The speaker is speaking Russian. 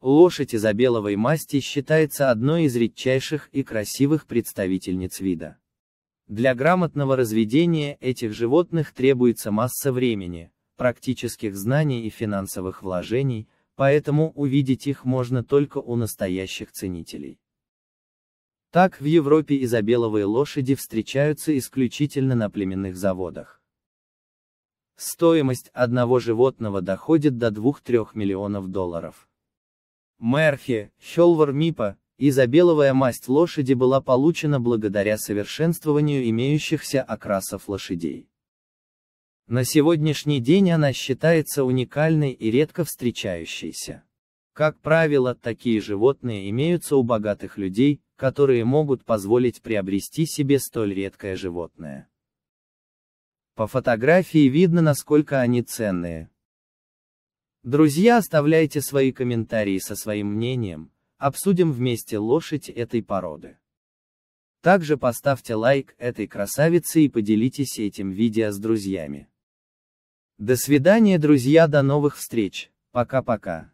Лошадь из масти считается одной из редчайших и красивых представительниц вида. Для грамотного разведения этих животных требуется масса времени, практических знаний и финансовых вложений, поэтому увидеть их можно только у настоящих ценителей. Так в Европе изобеловые лошади встречаются исключительно на племенных заводах. Стоимость одного животного доходит до 2-3 миллионов долларов. Мерхи, Хелвар Мипа, изобеловая масть лошади была получена благодаря совершенствованию имеющихся окрасов лошадей. На сегодняшний день она считается уникальной и редко встречающейся. Как правило, такие животные имеются у богатых людей, которые могут позволить приобрести себе столь редкое животное. По фотографии видно насколько они ценные, Друзья, оставляйте свои комментарии со своим мнением, обсудим вместе лошадь этой породы. Также поставьте лайк этой красавице и поделитесь этим видео с друзьями. До свидания, друзья, до новых встреч, пока-пока.